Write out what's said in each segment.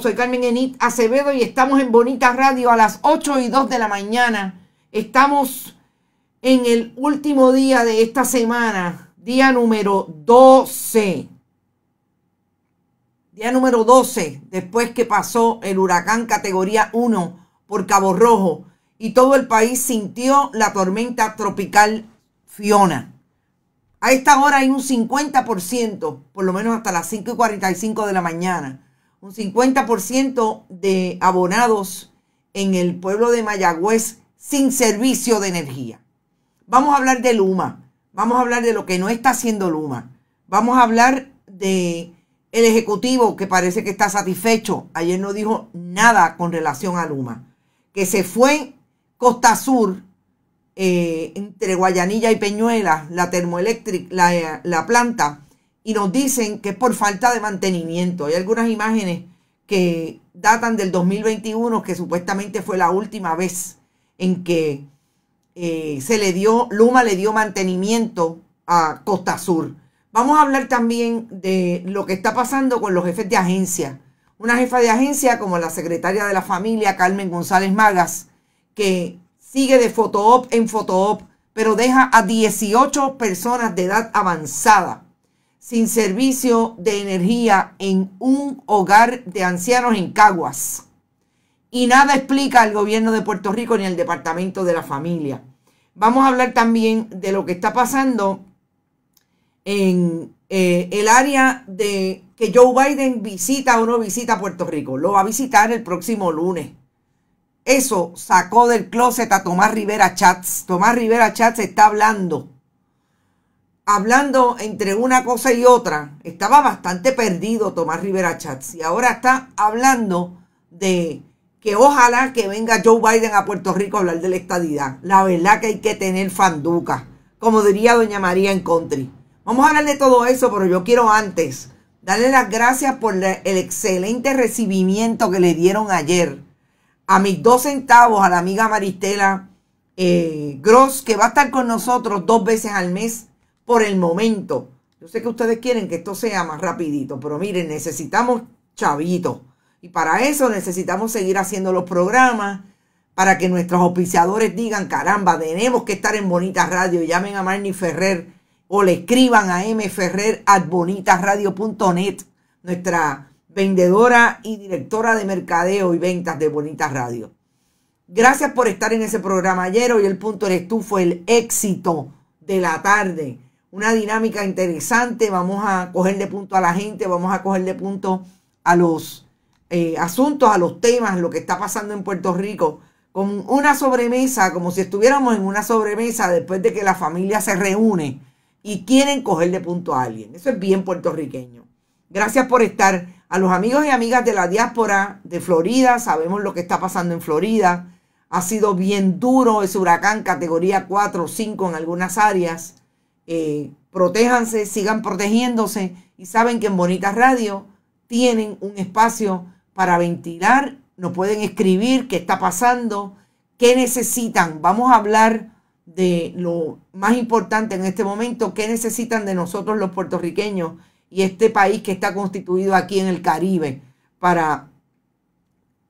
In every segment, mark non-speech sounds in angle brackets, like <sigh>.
soy Carmen Enid Acevedo y estamos en Bonita Radio a las 8 y 2 de la mañana. Estamos en el último día de esta semana, día número 12. Día número 12, después que pasó el huracán categoría 1 por Cabo Rojo y todo el país sintió la tormenta tropical Fiona. A esta hora hay un 50%, por lo menos hasta las 5 y 45 de la mañana un 50% de abonados en el pueblo de Mayagüez sin servicio de energía. Vamos a hablar de Luma, vamos a hablar de lo que no está haciendo Luma, vamos a hablar de el ejecutivo que parece que está satisfecho, ayer no dijo nada con relación a Luma, que se fue Costa Sur eh, entre Guayanilla y Peñuelas, la termoeléctrica, la planta y nos dicen que es por falta de mantenimiento. Hay algunas imágenes que datan del 2021, que supuestamente fue la última vez en que eh, se le dio, Luma le dio mantenimiento a Costa Sur. Vamos a hablar también de lo que está pasando con los jefes de agencia. Una jefa de agencia como la secretaria de la familia, Carmen González Magas, que sigue de op en op pero deja a 18 personas de edad avanzada sin servicio de energía en un hogar de ancianos en Caguas. Y nada explica el gobierno de Puerto Rico ni el Departamento de la Familia. Vamos a hablar también de lo que está pasando en eh, el área de que Joe Biden visita o no visita Puerto Rico. Lo va a visitar el próximo lunes. Eso sacó del closet a Tomás Rivera Chats. Tomás Rivera Chats está hablando hablando entre una cosa y otra, estaba bastante perdido Tomás Rivera Chats y ahora está hablando de que ojalá que venga Joe Biden a Puerto Rico a hablar de la estadidad. La verdad que hay que tener fanduca, como diría doña María en Country. Vamos a hablar de todo eso, pero yo quiero antes darle las gracias por el excelente recibimiento que le dieron ayer a mis dos centavos, a la amiga Maristela eh, Gross, que va a estar con nosotros dos veces al mes por el momento. Yo sé que ustedes quieren que esto sea más rapidito, pero miren, necesitamos chavitos. Y para eso necesitamos seguir haciendo los programas para que nuestros oficiadores digan, caramba, tenemos que estar en Bonita Radio. Llamen a Marnie Ferrer o le escriban a mferrer at bonitasradio.net, nuestra vendedora y directora de mercadeo y ventas de Bonita Radio. Gracias por estar en ese programa ayer. Hoy el punto eres tú fue el éxito de la tarde una dinámica interesante, vamos a coger de punto a la gente, vamos a coger de punto a los eh, asuntos, a los temas, lo que está pasando en Puerto Rico, con una sobremesa, como si estuviéramos en una sobremesa después de que la familia se reúne y quieren coger de punto a alguien. Eso es bien puertorriqueño. Gracias por estar. A los amigos y amigas de la diáspora de Florida, sabemos lo que está pasando en Florida. Ha sido bien duro ese huracán categoría 4 o 5 en algunas áreas. Eh, protéjanse, sigan protegiéndose y saben que en Bonitas Radio tienen un espacio para ventilar, nos pueden escribir qué está pasando, qué necesitan. Vamos a hablar de lo más importante en este momento, qué necesitan de nosotros los puertorriqueños y este país que está constituido aquí en el Caribe para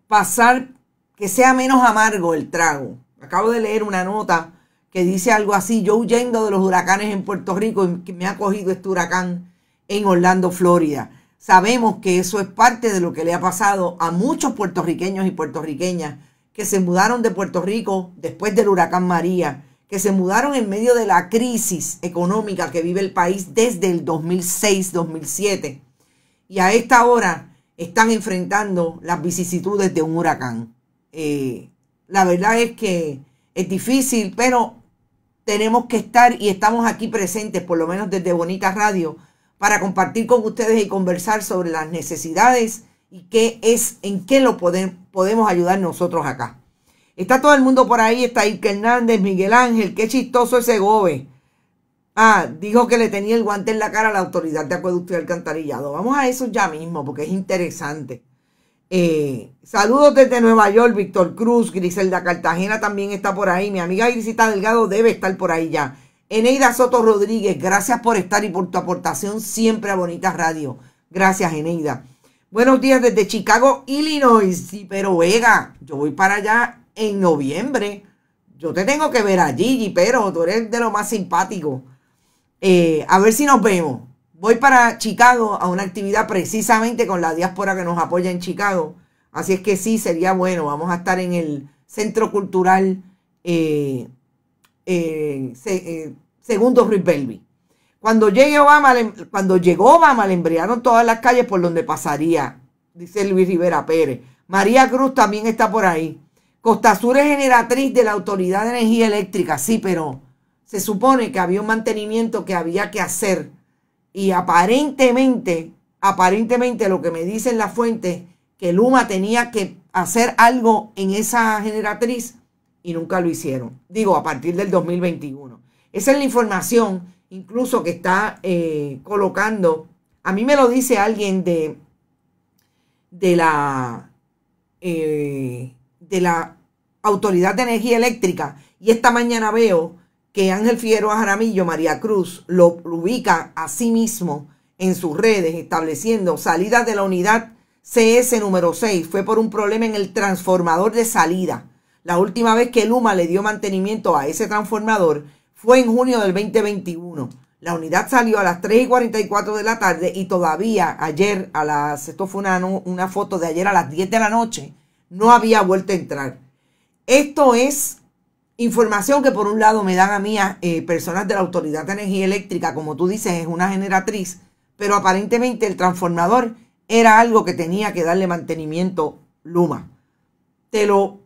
pasar que sea menos amargo el trago. Acabo de leer una nota que dice algo así, yo huyendo de los huracanes en Puerto Rico y que me ha cogido este huracán en Orlando, Florida. Sabemos que eso es parte de lo que le ha pasado a muchos puertorriqueños y puertorriqueñas que se mudaron de Puerto Rico después del huracán María, que se mudaron en medio de la crisis económica que vive el país desde el 2006-2007. Y a esta hora están enfrentando las vicisitudes de un huracán. Eh, la verdad es que es difícil, pero tenemos que estar y estamos aquí presentes, por lo menos desde Bonita Radio, para compartir con ustedes y conversar sobre las necesidades y qué es, en qué lo podemos ayudar nosotros acá. Está todo el mundo por ahí, está Ike Hernández, Miguel Ángel, qué chistoso ese gobe. Ah, dijo que le tenía el guante en la cara a la autoridad de acueducto y alcantarillado. Vamos a eso ya mismo, porque es interesante. Eh, saludos desde Nueva York, Víctor Cruz, Griselda Cartagena también está por ahí. Mi amiga Grisita Delgado debe estar por ahí ya. Eneida Soto Rodríguez, gracias por estar y por tu aportación siempre a Bonitas Radio. Gracias, Eneida. Buenos días desde Chicago, Illinois. Sí, pero Vega, yo voy para allá en noviembre. Yo te tengo que ver allí, pero tú eres de lo más simpático. Eh, a ver si nos vemos. Voy para Chicago a una actividad precisamente con la diáspora que nos apoya en Chicago. Así es que sí, sería bueno. Vamos a estar en el Centro Cultural eh, eh, eh, Segundo Ruiz Belvi. Cuando, Obama, cuando llegó Obama, le embriaron todas las calles por donde pasaría, dice Luis Rivera Pérez. María Cruz también está por ahí. Costa Sur es generatriz de la Autoridad de Energía Eléctrica, sí, pero se supone que había un mantenimiento que había que hacer y aparentemente, aparentemente lo que me dicen las fuentes, que Luma tenía que hacer algo en esa generatriz y nunca lo hicieron. Digo, a partir del 2021. Esa es la información incluso que está eh, colocando. A mí me lo dice alguien de, de la... Eh, de la Autoridad de Energía Eléctrica y esta mañana veo que Ángel Figueroa Jaramillo, María Cruz, lo ubica a sí mismo en sus redes, estableciendo salidas de la unidad CS número 6. Fue por un problema en el transformador de salida. La última vez que Luma le dio mantenimiento a ese transformador fue en junio del 2021. La unidad salió a las 3 y 44 de la tarde y todavía ayer, a las, esto fue una, una foto de ayer a las 10 de la noche, no había vuelto a entrar. Esto es Información que por un lado me dan a mí eh, personas de la Autoridad de Energía Eléctrica, como tú dices, es una generatriz, pero aparentemente el transformador era algo que tenía que darle mantenimiento Luma. Te lo,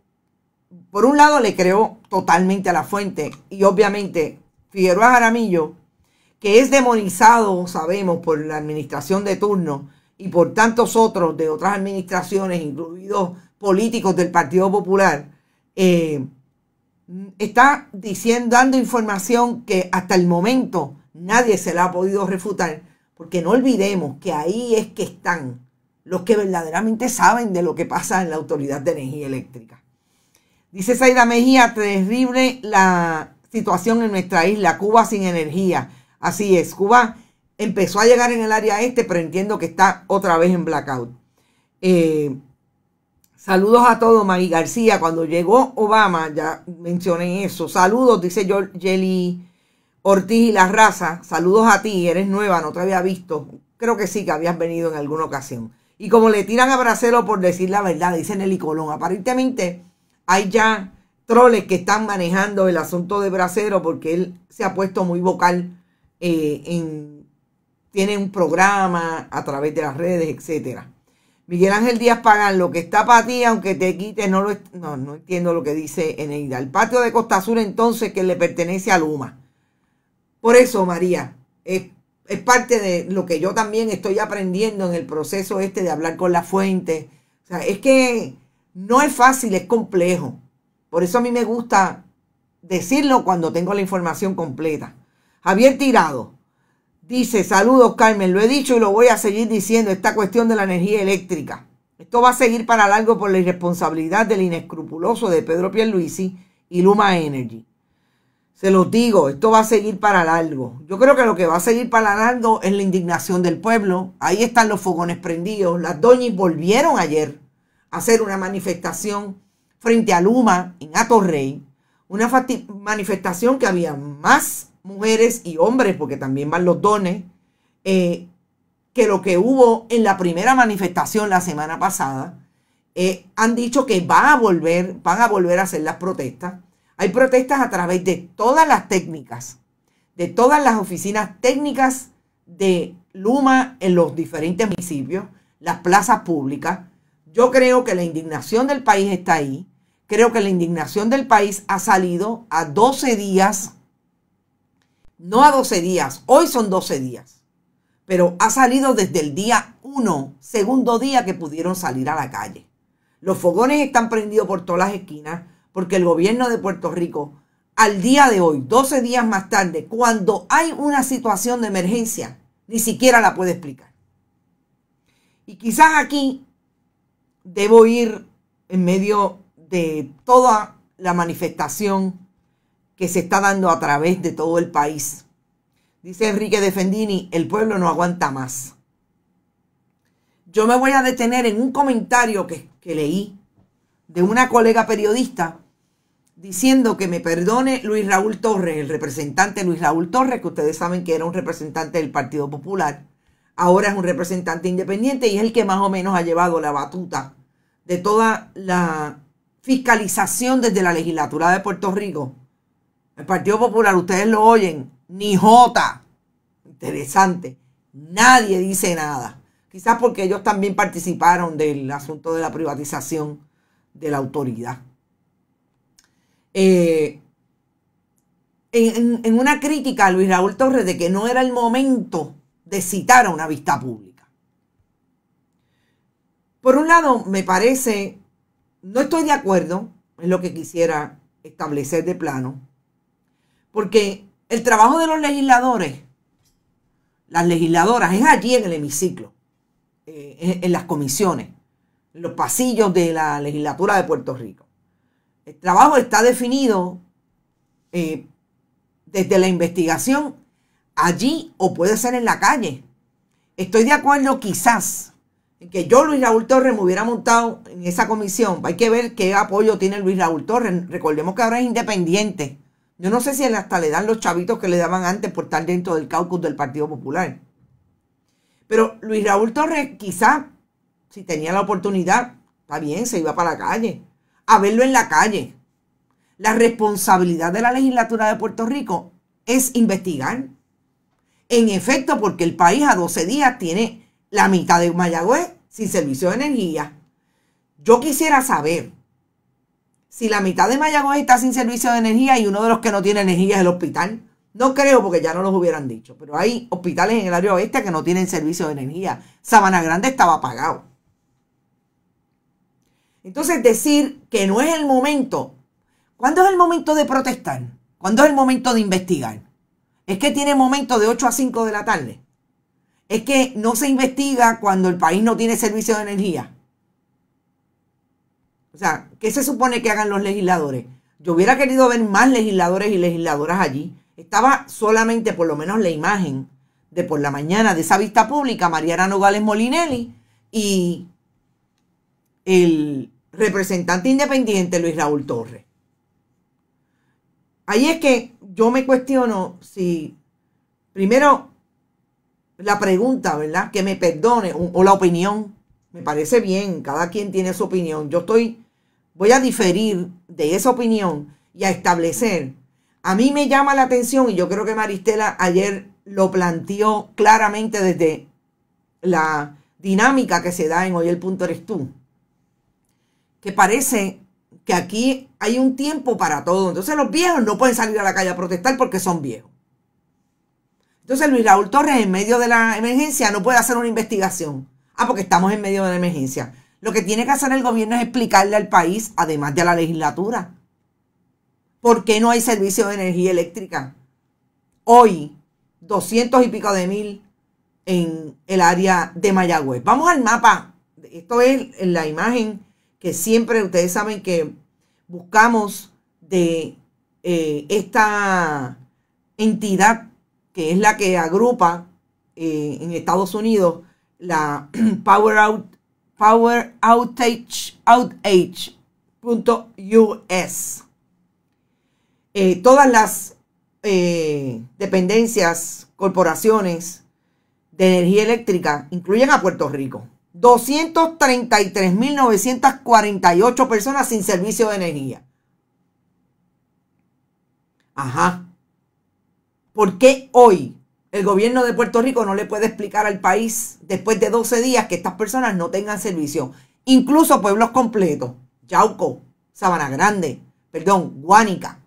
por un lado le creo totalmente a la fuente y obviamente Figueroa Jaramillo, que es demonizado, sabemos, por la administración de turno y por tantos otros de otras administraciones, incluidos políticos del Partido Popular, eh, está diciendo, dando información que hasta el momento nadie se la ha podido refutar, porque no olvidemos que ahí es que están los que verdaderamente saben de lo que pasa en la Autoridad de Energía Eléctrica. Dice Zaida Mejía, terrible la situación en nuestra isla, Cuba sin energía. Así es, Cuba empezó a llegar en el área este, pero entiendo que está otra vez en blackout. Eh, Saludos a todos, Mari García. Cuando llegó Obama, ya mencioné eso. Saludos, dice Jelly Ortiz y la raza. Saludos a ti, eres nueva, no te había visto. Creo que sí, que habías venido en alguna ocasión. Y como le tiran a Bracero por decir la verdad, dice Nelly Colón. Aparentemente hay ya troles que están manejando el asunto de Bracero porque él se ha puesto muy vocal eh, en tiene un programa a través de las redes, etcétera. Miguel Ángel Díaz pagan lo que está para ti, aunque te quite, no, no, entiendo lo que dice Eneida. El patio de Costa Sur, entonces que le pertenece a Luma. Por eso, María, es, es parte de lo que yo también estoy aprendiendo en el proceso este de hablar con la fuente. O sea, es que no es fácil, es complejo. Por eso a mí me gusta decirlo cuando tengo la información completa. Javier Tirado, Dice, saludos Carmen, lo he dicho y lo voy a seguir diciendo, esta cuestión de la energía eléctrica. Esto va a seguir para largo por la irresponsabilidad del inescrupuloso de Pedro Pierluisi y Luma Energy. Se los digo, esto va a seguir para largo. Yo creo que lo que va a seguir para largo es la indignación del pueblo. Ahí están los fogones prendidos. Las doñas volvieron ayer a hacer una manifestación frente a Luma en Atorrey. Una manifestación que había más mujeres y hombres, porque también van los dones, eh, que lo que hubo en la primera manifestación la semana pasada, eh, han dicho que va a volver, van a volver a hacer las protestas. Hay protestas a través de todas las técnicas, de todas las oficinas técnicas de Luma en los diferentes municipios, las plazas públicas. Yo creo que la indignación del país está ahí. Creo que la indignación del país ha salido a 12 días no a 12 días, hoy son 12 días, pero ha salido desde el día 1, segundo día que pudieron salir a la calle. Los fogones están prendidos por todas las esquinas porque el gobierno de Puerto Rico, al día de hoy, 12 días más tarde, cuando hay una situación de emergencia, ni siquiera la puede explicar. Y quizás aquí debo ir en medio de toda la manifestación que se está dando a través de todo el país. Dice Enrique Defendini, el pueblo no aguanta más. Yo me voy a detener en un comentario que, que leí de una colega periodista diciendo que me perdone Luis Raúl Torres, el representante Luis Raúl Torres, que ustedes saben que era un representante del Partido Popular, ahora es un representante independiente y es el que más o menos ha llevado la batuta de toda la fiscalización desde la legislatura de Puerto Rico el Partido Popular, ustedes lo oyen, ni Jota. Interesante. Nadie dice nada. Quizás porque ellos también participaron del asunto de la privatización de la autoridad. Eh, en, en, una crítica a Luis Raúl Torres de que no era el momento de citar a una vista pública. Por un lado, me parece, no estoy de acuerdo, es lo que quisiera establecer de plano, porque el trabajo de los legisladores, las legisladoras, es allí en el hemiciclo, eh, en las comisiones, en los pasillos de la legislatura de Puerto Rico. El trabajo está definido eh, desde la investigación allí o puede ser en la calle. Estoy de acuerdo quizás en que yo, Luis Raúl Torres, me hubiera montado en esa comisión. Hay que ver qué apoyo tiene Luis Raúl Torres. Recordemos que ahora es independiente. Yo no sé si hasta le dan los chavitos que le daban antes por estar dentro del caucus del Partido Popular. Pero Luis Raúl Torres quizá, si tenía la oportunidad, está bien, se iba para la calle, a verlo en la calle. La responsabilidad de la legislatura de Puerto Rico es investigar. En efecto, porque el país a 12 días tiene la mitad de Mayagüez sin servicio de energía. Yo quisiera saber si la mitad de Mayagüez está sin servicio de energía y uno de los que no tiene energía es el hospital? No creo porque ya no los hubieran dicho, pero hay hospitales en el área oeste que no tienen servicio de energía. Sabana Grande estaba apagado. Entonces decir que no es el momento. ¿Cuándo es el momento de protestar? ¿Cuándo es el momento de investigar? Es que tiene momento de 8 a 5 de la tarde. Es que no se investiga cuando el país no tiene servicio de energía. O sea, ¿Qué se supone que hagan los legisladores? Yo hubiera querido ver más legisladores y legisladoras allí. Estaba solamente, por lo menos, la imagen de por la mañana de esa vista pública, Mariana Nogales Molinelli y el representante independiente Luis Raúl Torres. Ahí es que yo me cuestiono si, primero, la pregunta, ¿verdad? Que me perdone, o, o la opinión, me parece bien, cada quien tiene su opinión. Yo estoy voy a diferir de esa opinión y a establecer. A mí me llama la atención, y yo creo que Maristela ayer lo planteó claramente desde la dinámica que se da en Hoy el Punto Eres Tú, que parece que aquí hay un tiempo para todo. Entonces los viejos no pueden salir a la calle a protestar porque son viejos. Entonces Luis Raúl Torres en medio de la emergencia no puede hacer una investigación. Ah, porque estamos en medio de la emergencia. Lo que tiene que hacer el gobierno es explicarle al país, además de a la legislatura, por qué no hay servicio de energía eléctrica. Hoy, 200 y pico de mil en el área de Mayagüez. Vamos al mapa. Esto es la imagen que siempre ustedes saben que buscamos de eh, esta entidad que es la que agrupa eh, en Estados Unidos la <clears throat> Power Out poweroutage.us. Eh, todas las eh, dependencias, corporaciones de energía eléctrica incluyen a Puerto Rico. 233.948 personas sin servicio de energía. Ajá. ¿Por qué hoy el gobierno de Puerto Rico no le puede explicar al país después de 12 días que estas personas no tengan servicio. Incluso pueblos completos, Yauco, Sabana Grande, perdón, Guánica,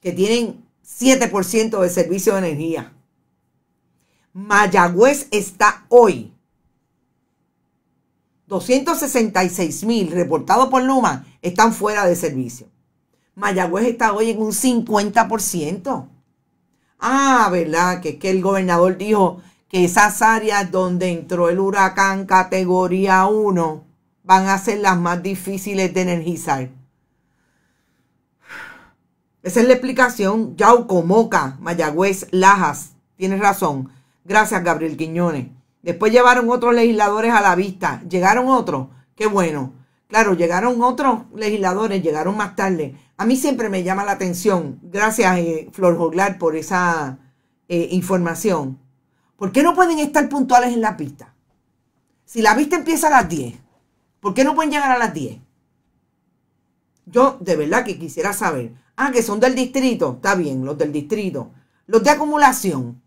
que tienen 7% de servicio de energía. Mayagüez está hoy 266 mil reportados por Luma están fuera de servicio. Mayagüez está hoy en un 50%. Ah, ¿verdad? Que, que el gobernador dijo que esas áreas donde entró el huracán categoría 1 van a ser las más difíciles de energizar. Esa es la explicación. Yauco, Moca, Mayagüez, Lajas. Tienes razón. Gracias, Gabriel Quiñones. Después llevaron otros legisladores a la vista. Llegaron otros. Qué bueno. Claro, llegaron otros legisladores, llegaron más tarde. A mí siempre me llama la atención, gracias eh, Flor Joglar por esa eh, información. ¿Por qué no pueden estar puntuales en la pista? Si la pista empieza a las 10, ¿por qué no pueden llegar a las 10? Yo de verdad que quisiera saber. Ah, que son del distrito. Está bien, los del distrito. Los de acumulación.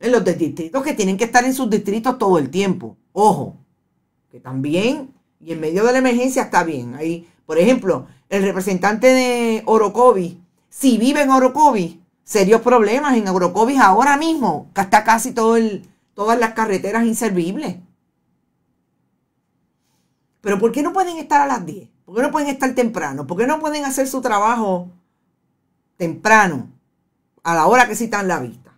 En los del distrito que tienen que estar en sus distritos todo el tiempo. Ojo, que también, y en medio de la emergencia está bien. Ahí, por ejemplo, el representante de Orocovis, si vive en Orocovis, serios problemas en Orocovis ahora mismo, que está casi todo todas las carreteras inservibles. Pero ¿por qué no pueden estar a las 10? ¿Por qué no pueden estar temprano? ¿Por qué no pueden hacer su trabajo temprano, a la hora que citan la vista?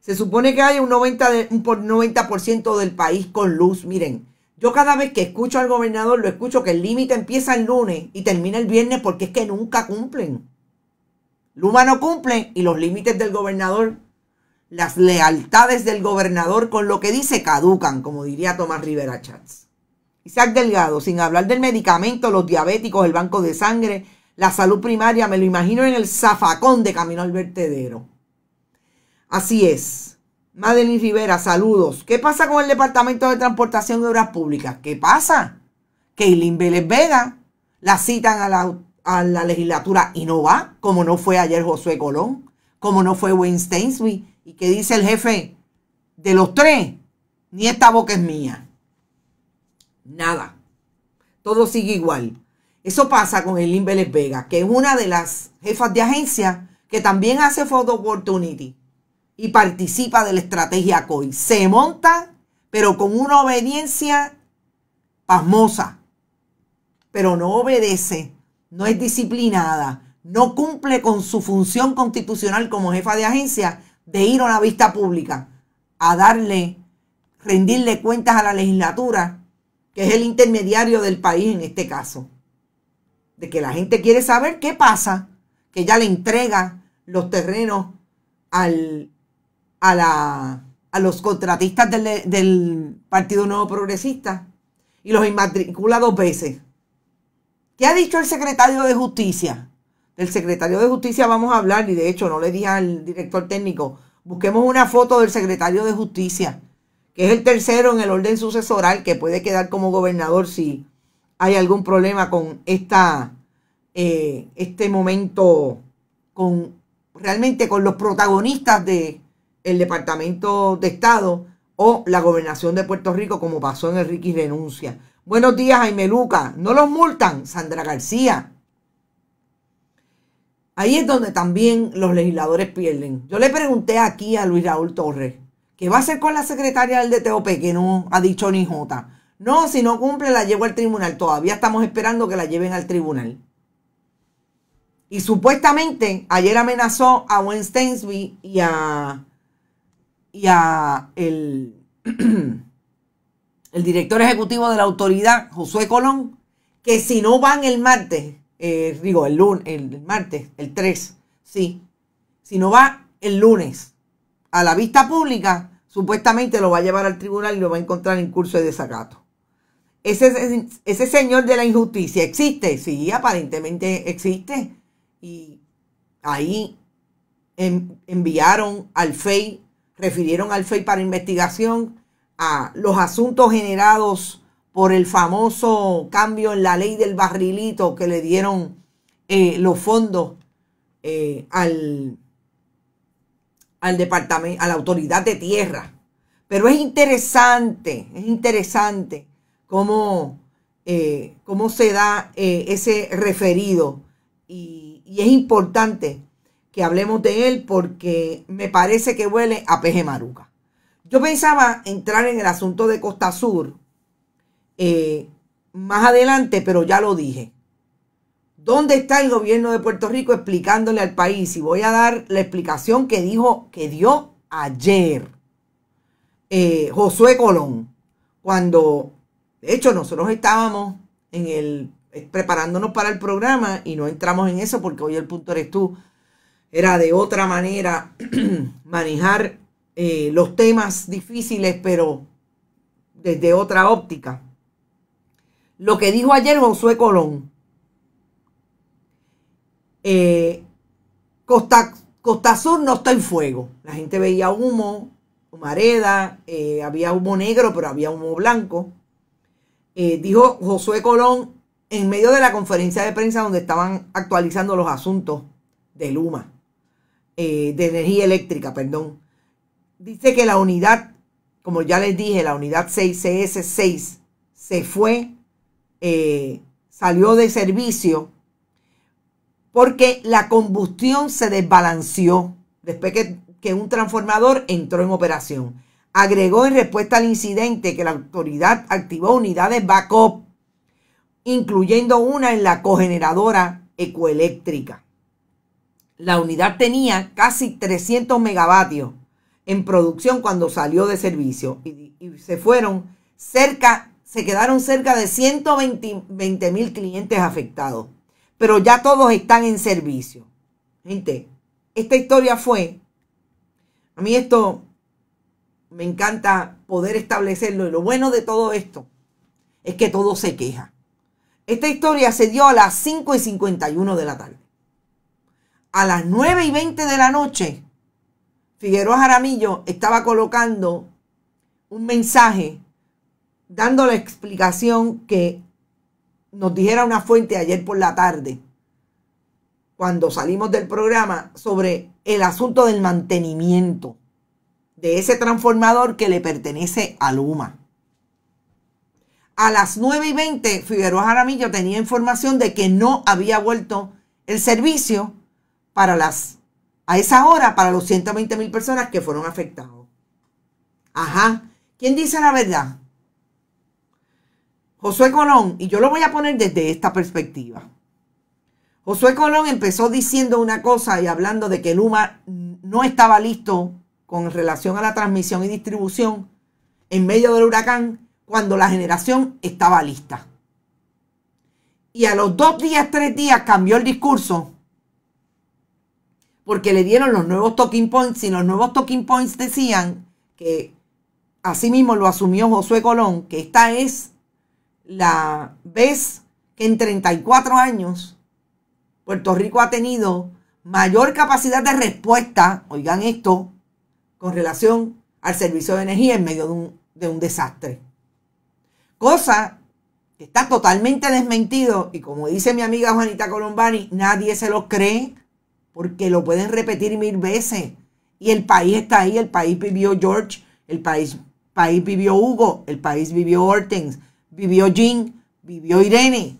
Se supone que hay un 90%, un 90 del país con luz. Miren, yo cada vez que escucho al gobernador, lo escucho que el límite empieza el lunes y termina el viernes porque es que nunca cumplen. Luma no cumple y los límites del gobernador, las lealtades del gobernador con lo que dice caducan, como diría Tomás Rivera Chats. Isaac Delgado, sin hablar del medicamento, los diabéticos, el banco de sangre, la salud primaria, me lo imagino en el zafacón de camino al vertedero. Así es. Madeline Rivera, saludos. ¿Qué pasa con el Departamento de Transportación y Obras Públicas? ¿Qué pasa? Keilin Vélez Vega la citan a la, a la, legislatura y no va, como no fue ayer Josué Colón, como no fue Wayne Stainsby. ¿Y qué dice el jefe? De los tres, ni esta boca es mía. Nada. Todo sigue igual. Eso pasa con Eileen Vélez Vega, que es una de las jefas de agencia que también hace Photo Opportunity y participa de la estrategia COI. Se monta, pero con una obediencia pasmosa, pero no obedece, no es disciplinada, no cumple con su función constitucional como jefa de agencia de ir a una vista pública a darle, rendirle cuentas a la legislatura, que es el intermediario del país en este caso. De que la gente quiere saber qué pasa, que ya le entrega los terrenos al a, los contratistas del, Partido Nuevo Progresista y los inmatricula dos veces. ¿Qué ha dicho el secretario de Justicia? Del secretario de Justicia vamos a hablar, y de hecho no le dije al director técnico, busquemos una foto del secretario de Justicia, que es el tercero en el orden sucesoral que puede quedar como gobernador si hay algún problema con esta, eh, este momento, con realmente con los protagonistas de el Departamento de Estado o la gobernación de Puerto Rico, como pasó en Enrique y Renuncia. Buenos días, Jaime Luca. No los multan, Sandra García. Ahí es donde también los legisladores pierden. Yo le pregunté aquí a Luis Raúl Torres, ¿qué va a hacer con la secretaria del DTOP? Que no ha dicho ni jota. No, si no cumple, la llevo al tribunal. Todavía estamos esperando que la lleven al tribunal. Y supuestamente ayer amenazó a Wayne Stensby y a y a <clears throat> el, director ejecutivo de la autoridad, Josué Colón, que si no van el martes, eh, digo, el lunes, el, martes, el 3, sí, si no va el lunes a la vista pública, supuestamente lo va a llevar al tribunal y lo va a encontrar en curso de desacato. Ese, señor de la injusticia existe, sí, aparentemente existe. Y ahí enviaron al FEI refirieron al FEI para investigación a los asuntos generados por el famoso cambio en la ley del barrilito que le dieron eh, los fondos eh, al, al departamento, a la autoridad de tierra. Pero es interesante, es interesante cómo, eh, cómo se da ese referido y, y es importante que hablemos de él porque me parece que huele a peje maruca. Yo pensaba entrar en el asunto de Costa Sur eh, más adelante, pero ya lo dije. ¿Dónde está el gobierno de Puerto Rico explicándole al país? Y voy a dar la explicación que dijo, que dio ayer eh, Josué Colón, cuando, de hecho, nosotros estábamos en el, eh, preparándonos para el programa y no entramos en eso porque hoy el punto eres tú era de otra manera <clears throat> manejar eh, los temas difíciles, pero desde otra óptica. Lo que dijo ayer Josué Colón, eh, Costa, Costa, Sur no está en fuego. La gente veía humo, humareda, eh, había humo negro, pero había humo blanco. dijo Josué Colón en medio de la conferencia de prensa donde estaban actualizando los asuntos de Luma. Eh, de energía eléctrica, perdón. Dice que la unidad, como ya les dije, la unidad 6CS6 se fue, eh, salió de servicio porque la combustión se desbalanceó después que, que un transformador entró en operación. Agregó en respuesta al incidente que la autoridad activó unidades backup, incluyendo una en la cogeneradora ecoeléctrica la unidad tenía casi 300 megavatios en producción cuando salió de servicio y, se fueron cerca, se quedaron cerca de 120 mil clientes afectados, pero ya todos están en servicio. Gente, esta historia fue, a mí esto me encanta poder establecerlo y lo bueno de todo esto es que todo se queja. Esta historia se dio a las 5 y 51 de la tarde a las 9 y 20 de la noche, Figueroa Jaramillo estaba colocando un mensaje dando la explicación que nos dijera una fuente ayer por la tarde, cuando salimos del programa, sobre el asunto del mantenimiento de ese transformador que le pertenece a Luma. A las 9 y 20, Figueroa Jaramillo tenía información de que no había vuelto el servicio para las, a esa hora, para los 120 mil personas que fueron afectados. Ajá. ¿Quién dice la verdad? Josué Colón, y yo lo voy a poner desde esta perspectiva. Josué Colón empezó diciendo una cosa y hablando de que Luma no estaba listo con relación a la transmisión y distribución en medio del huracán cuando la generación estaba lista. Y a los dos días, tres días cambió el discurso porque le dieron los nuevos talking points y los nuevos talking points decían que así mismo lo asumió Josué Colón, que esta es la vez que en 34 años Puerto Rico ha tenido mayor capacidad de respuesta, oigan esto, con relación al servicio de energía en medio de un, de un desastre. Cosa que está totalmente desmentido y como dice mi amiga Juanita Colombani, nadie se lo cree porque lo pueden repetir mil veces. Y el país está ahí, el país vivió George, el país, país vivió Hugo, el país vivió Hortens, vivió Jean, vivió Irene.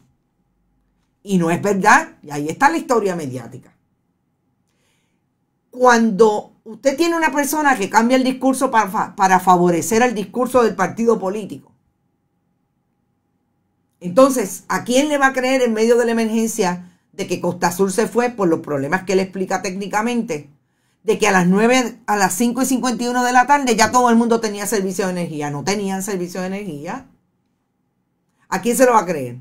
Y no es verdad, y ahí está la historia mediática. Cuando usted tiene una persona que cambia el discurso para, para favorecer el discurso del partido político, entonces, ¿a quién le va a creer en medio de la emergencia? de que Costa Azul se fue por los problemas que él explica técnicamente, de que a las 9, a las 5 y 51 de la tarde ya todo el mundo tenía servicio de energía. No tenían servicio de energía. ¿A quién se lo va a creer?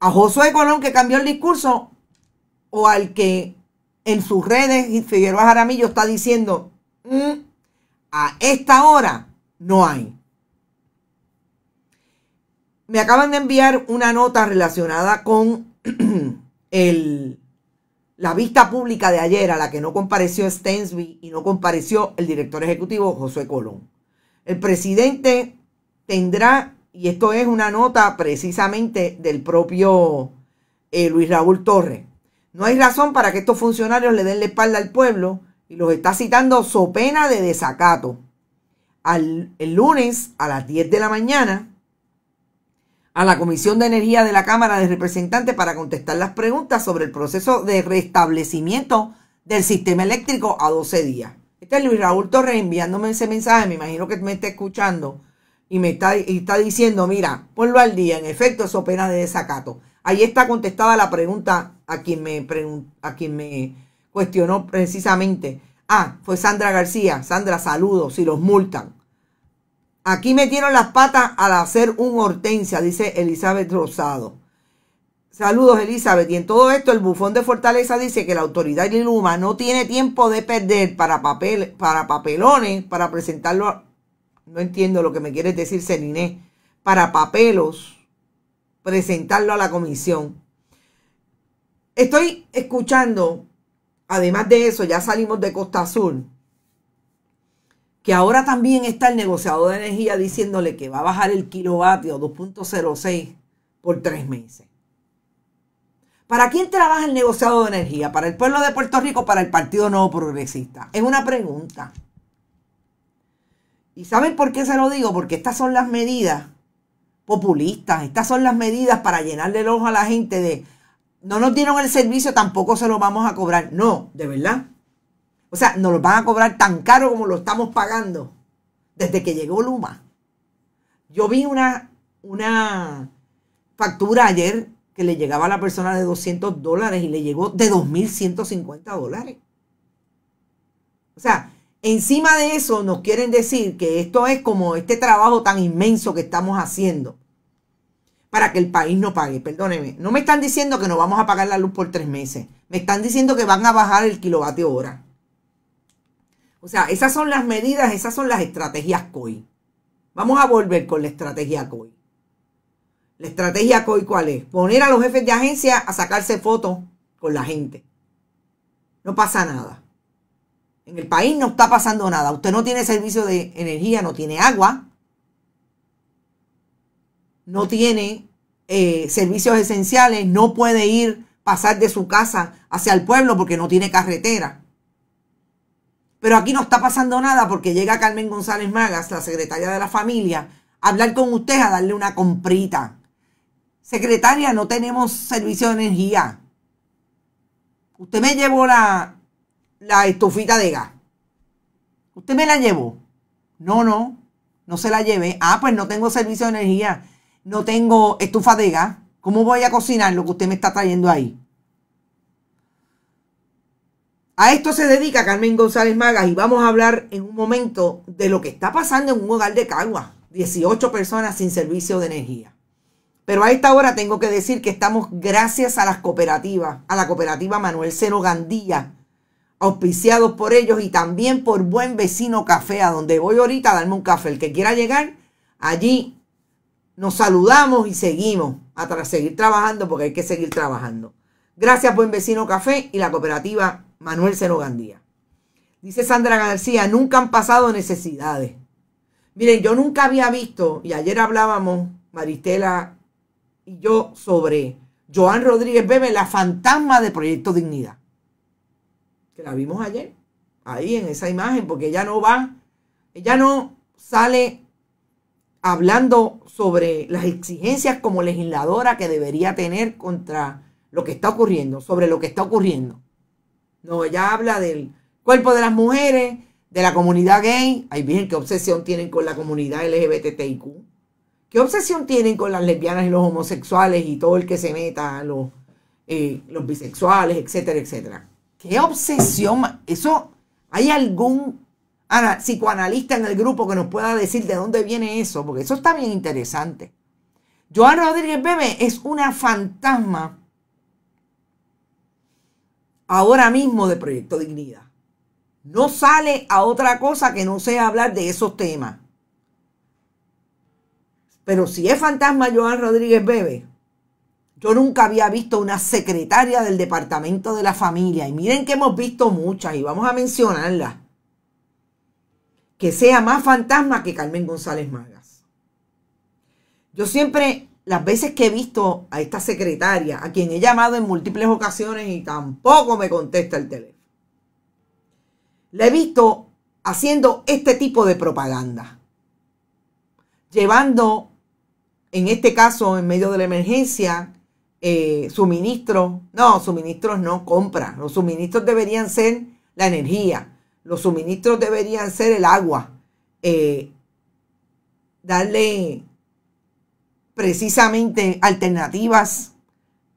¿A Josué Colón que cambió el discurso? ¿O al que en sus redes Figueroa Jaramillo está diciendo, mm, a esta hora no hay? Me acaban de enviar una nota relacionada con <clears throat> la vista pública de ayer a la que no compareció Stensby y no compareció el director ejecutivo José Colón. El presidente tendrá, y esto es una nota precisamente del propio eh, Luis Raúl Torres, no hay razón para que estos funcionarios le den la espalda al pueblo y los está citando so pena de desacato. el lunes a las 10 de la mañana, a la Comisión de Energía de la Cámara de Representantes para contestar las preguntas sobre el proceso de restablecimiento del sistema eléctrico a 12 días. Este es Luis Raúl Torres enviándome ese mensaje, me imagino que me está escuchando y me está, está diciendo, mira, ponlo al día, en efecto, eso pena de desacato. Ahí está contestada la pregunta a quien me, a quien me cuestionó precisamente. Ah, fue Sandra García. Sandra, saludos, si los multan. Aquí metieron las patas al hacer un hortensia, dice Elizabeth Rosado. Saludos, Elizabeth. Y en todo esto, el bufón de Fortaleza dice que la autoridad de Luma no tiene tiempo de perder para, papel, para papelones, para presentarlo. A, no entiendo lo que me quieres decir, Celiné. Para papelos, presentarlo a la comisión. Estoy escuchando, además de eso, ya salimos de Costa Azul que ahora también está el negociador de energía diciéndole que va a bajar el kilovatio 2.06 por tres meses. ¿Para quién trabaja el negociador de energía? ¿Para el pueblo de Puerto Rico o para el Partido no Progresista? Es una pregunta. ¿Y saben por qué se lo digo? Porque estas son las medidas populistas, estas son las medidas para llenarle el ojo a la gente de no nos dieron el servicio, tampoco se lo vamos a cobrar. No, de verdad. O sea, nos lo van a cobrar tan caro como lo estamos pagando desde que llegó Luma. Yo vi una, una factura ayer que le llegaba a la persona de 200 dólares y le llegó de 2.150 dólares. O sea, encima de eso nos quieren decir que esto es como este trabajo tan inmenso que estamos haciendo para que el país no pague. Perdóneme, no me están diciendo que no vamos a pagar la luz por tres meses. Me están diciendo que van a bajar el kilovatio hora. O sea, esas son las medidas, esas son las estrategias COI. Vamos a volver con la estrategia COI. La estrategia COI, ¿cuál es? Poner a los jefes de agencia a sacarse fotos con la gente. No pasa nada. En el país no está pasando nada. Usted no tiene servicio de energía, no tiene agua, no tiene eh, servicios esenciales, no puede ir pasar de su casa hacia el pueblo porque no tiene carretera. Pero aquí no está pasando nada porque llega Carmen González Magas, la secretaria de la familia, a hablar con usted, a darle una comprita. Secretaria, no tenemos servicio de energía. Usted me llevó la, la estufita de gas. ¿Usted me la llevó? No, no, no se la lleve. Ah, pues no tengo servicio de energía, no tengo estufa de gas. ¿Cómo voy a cocinar lo que usted me está trayendo ahí? A esto se dedica Carmen González Magas y vamos a hablar en un momento de lo que está pasando en un hogar de Cagua. 18 personas sin servicio de energía. Pero a esta hora tengo que decir que estamos gracias a las cooperativas, a la cooperativa Manuel Cero Gandía, auspiciados por ellos y también por Buen Vecino Café, a donde voy ahorita a darme un café. El que quiera llegar, allí nos saludamos y seguimos a seguir trabajando porque hay que seguir trabajando. Gracias Buen Vecino Café y la cooperativa Manuel Cero Gandía. Dice Sandra García, nunca han pasado necesidades. Miren, yo nunca había visto, y ayer hablábamos, Maristela y yo, sobre Joan Rodríguez Bebe, la fantasma de Proyecto Dignidad. Que la vimos ayer, ahí en esa imagen, porque ella no va, ella no sale hablando sobre las exigencias como legisladora que debería tener contra lo que está ocurriendo, sobre lo que está ocurriendo. No, ella habla del cuerpo de las mujeres, de la comunidad gay. Ay, bien, qué obsesión tienen con la comunidad LGBTIQ. ¿Qué obsesión tienen con las lesbianas y los homosexuales y todo el que se meta, los, eh, los bisexuales, etcétera, etcétera? ¿Qué obsesión? Eso, ¿hay algún psicoanalista en el grupo que nos pueda decir de dónde viene eso? Porque eso está bien interesante. Joan Rodríguez Bebe es una fantasma ahora mismo de Proyecto Dignidad. No sale a otra cosa que no sea hablar de esos temas. Pero si es fantasma Joan Rodríguez Bebe, yo nunca había visto una secretaria del Departamento de la Familia, y miren que hemos visto muchas, y vamos a mencionarlas, que sea más fantasma que Carmen González Magas. Yo siempre las veces que he visto a esta secretaria, a quien he llamado en múltiples ocasiones y tampoco me contesta el teléfono, la he visto haciendo este tipo de propaganda, llevando, en este caso, en medio de la emergencia, eh, suministros, no, suministros no, compra, los suministros deberían ser la energía, los suministros deberían ser el agua, eh, darle precisamente alternativas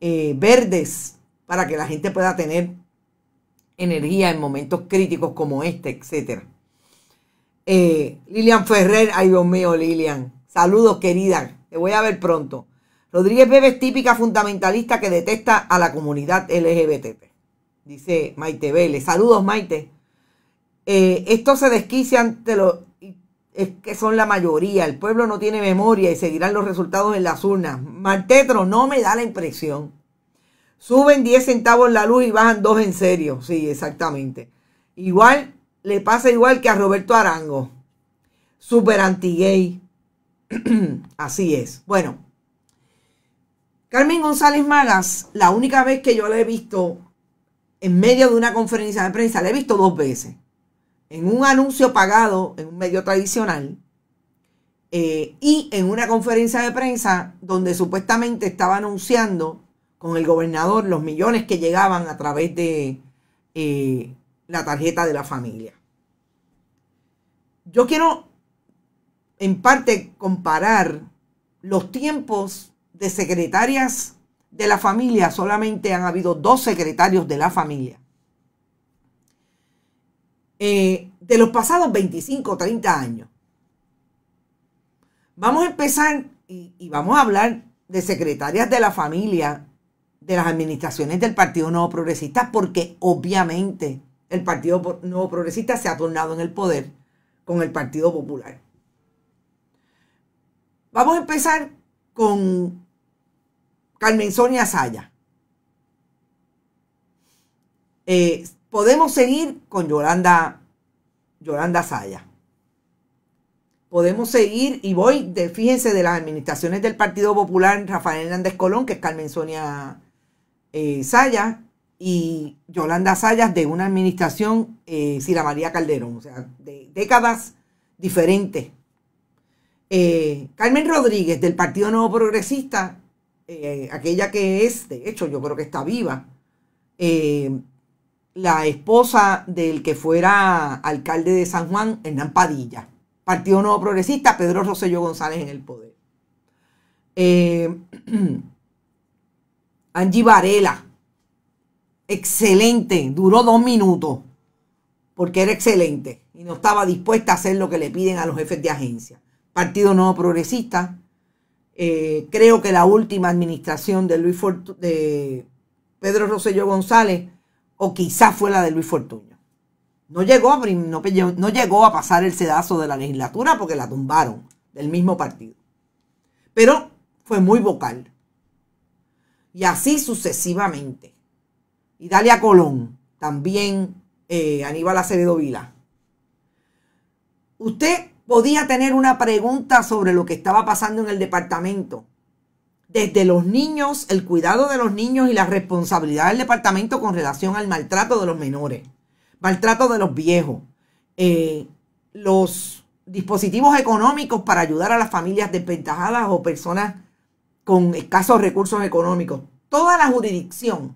eh, verdes para que la gente pueda tener energía en momentos críticos como este, etc. Eh, Lilian Ferrer, ay Dios mío, Lilian. Saludos, querida. Te voy a ver pronto. Rodríguez Bebes, típica fundamentalista que detesta a la comunidad LGBT. Dice Maite Vélez. Saludos, Maite. Eh, esto se desquicia ante, lo, es que son la mayoría. El pueblo no tiene memoria y seguirán los resultados en las urnas. Martetro, no me da la impresión. Suben 10 centavos la luz y bajan 2 en serio. Sí, exactamente. Igual, le pasa igual que a Roberto Arango. Super anti-gay. <clears throat> Así es. Bueno. Carmen González Magas, la única vez que yo la he visto en medio de una conferencia de prensa, la he visto dos veces en un anuncio pagado en un medio tradicional eh, y en una conferencia de prensa donde supuestamente estaba anunciando con el gobernador los millones que llegaban a través de eh, la tarjeta de la familia. Yo quiero en parte comparar los tiempos de secretarias de la familia, solamente han habido dos secretarios de la familia eh, de los pasados 25 o 30 años. Vamos a empezar y, vamos a hablar de secretarias de la familia de las administraciones del Partido Nuevo Progresista, porque obviamente el Partido Nuevo Progresista se ha tornado en el poder con el Partido Popular. Vamos a empezar con Carmen Sonia Saya. Eh, podemos seguir con Yolanda, Yolanda Saya. Podemos seguir, y voy, fíjense, de las administraciones del Partido Popular, Rafael Hernández Colón, que es Carmen Sonia eh, y Yolanda Sayas de una administración, eh, Sila María Calderón, o sea, de décadas diferentes. Eh, Carmen Rodríguez del Partido Nuevo Progresista, eh, aquella que es, de hecho, yo creo que está viva, eh, la esposa del que fuera alcalde de San Juan, Hernán Padilla. Partido Nuevo Progresista, Pedro Rosselló González en el poder. Eh, <clears throat> Angie Varela, excelente, duró dos minutos, porque era excelente y no estaba dispuesta a hacer lo que le piden a los jefes de agencia. Partido Nuevo Progresista, eh, creo que la última administración de, Luis de Pedro Rosselló González o quizás fue la de Luis Fortuño. No llegó, a, no, llegó a pasar el sedazo de la legislatura porque la tumbaron del mismo partido. Pero fue muy vocal. Y así sucesivamente. Y dalia Colón, también eh, Aníbal Acevedo Vila. Usted podía tener una pregunta sobre lo que estaba pasando en el departamento desde los niños, el cuidado de los niños y la responsabilidad del departamento con relación al maltrato de los menores, maltrato de los viejos, eh, los dispositivos económicos para ayudar a las familias desventajadas o personas con escasos recursos económicos. Toda la jurisdicción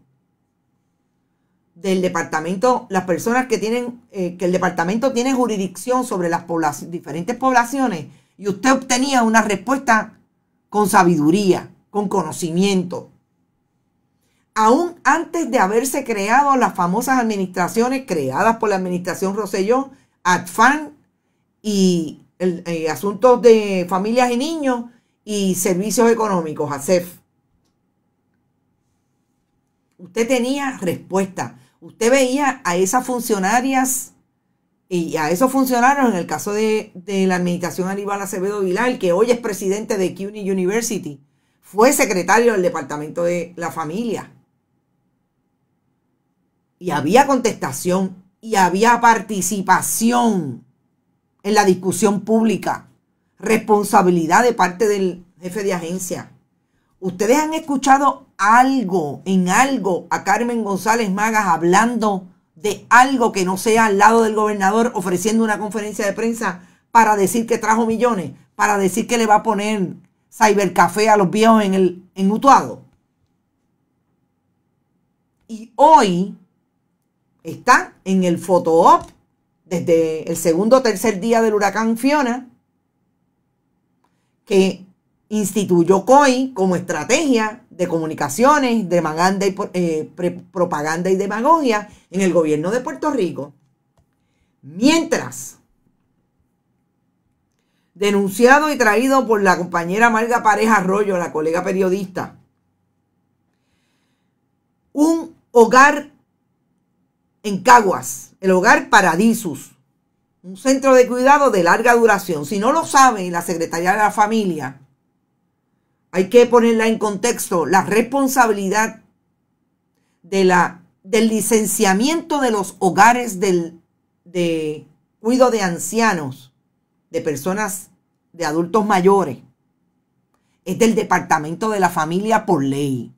del departamento, las personas que tienen, eh, que el departamento tiene jurisdicción sobre las diferentes poblaciones, y usted obtenía una respuesta con sabiduría con conocimiento. Aún antes de haberse creado las famosas administraciones creadas por la administración Rosellón, ADFAN y eh, asuntos de familias y niños y servicios económicos, ACEF Usted tenía respuesta. Usted veía a esas funcionarias y a esos funcionarios, en el caso de, de la administración Aníbal Acevedo Vilar, que hoy es presidente de CUNY University, fue secretario del Departamento de la Familia. Y había contestación y había participación en la discusión pública. Responsabilidad de parte del jefe de agencia. ¿Ustedes han escuchado algo, en algo, a Carmen González Magas hablando de algo que no sea al lado del gobernador ofreciendo una conferencia de prensa para decir que trajo millones, para decir que le va a poner cybercafé a los viejos en el en Utuado. Y hoy está en el photo op desde el segundo o tercer día del huracán Fiona, que instituyó COI como estrategia de comunicaciones, de y, eh, propaganda y demagogia en el gobierno de Puerto Rico. Mientras denunciado y traído por la compañera Marga Pareja Arroyo, la colega periodista. Un hogar en Caguas, el hogar Paradisus, un centro de cuidado de larga duración. Si no lo saben, la Secretaría de la Familia, hay que ponerla en contexto, la responsabilidad de la, del licenciamiento de los hogares del, de cuidado de ancianos de personas, de adultos mayores, es del Departamento de la Familia por ley.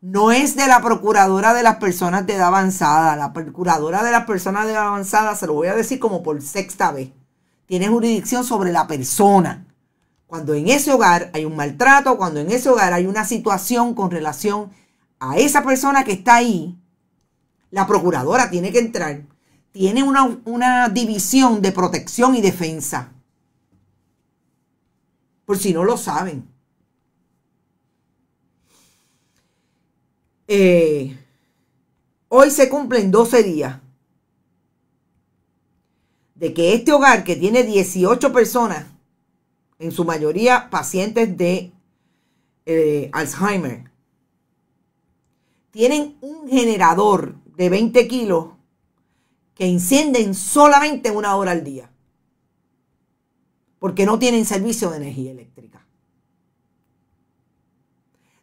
No es de la Procuradora de las Personas de Edad Avanzada. La Procuradora de las Personas de Edad Avanzada, se lo voy a decir como por sexta vez, tiene jurisdicción sobre la persona. Cuando en ese hogar hay un maltrato, cuando en ese hogar hay una situación con relación a esa persona que está ahí, la Procuradora tiene que entrar tiene una, división de protección y defensa. Por si no lo saben. Eh, hoy se cumplen 12 días de que este hogar que tiene 18 personas, en su mayoría pacientes de eh, Alzheimer, tienen un generador de 20 kilos que encienden solamente una hora al día, porque no tienen servicio de energía eléctrica.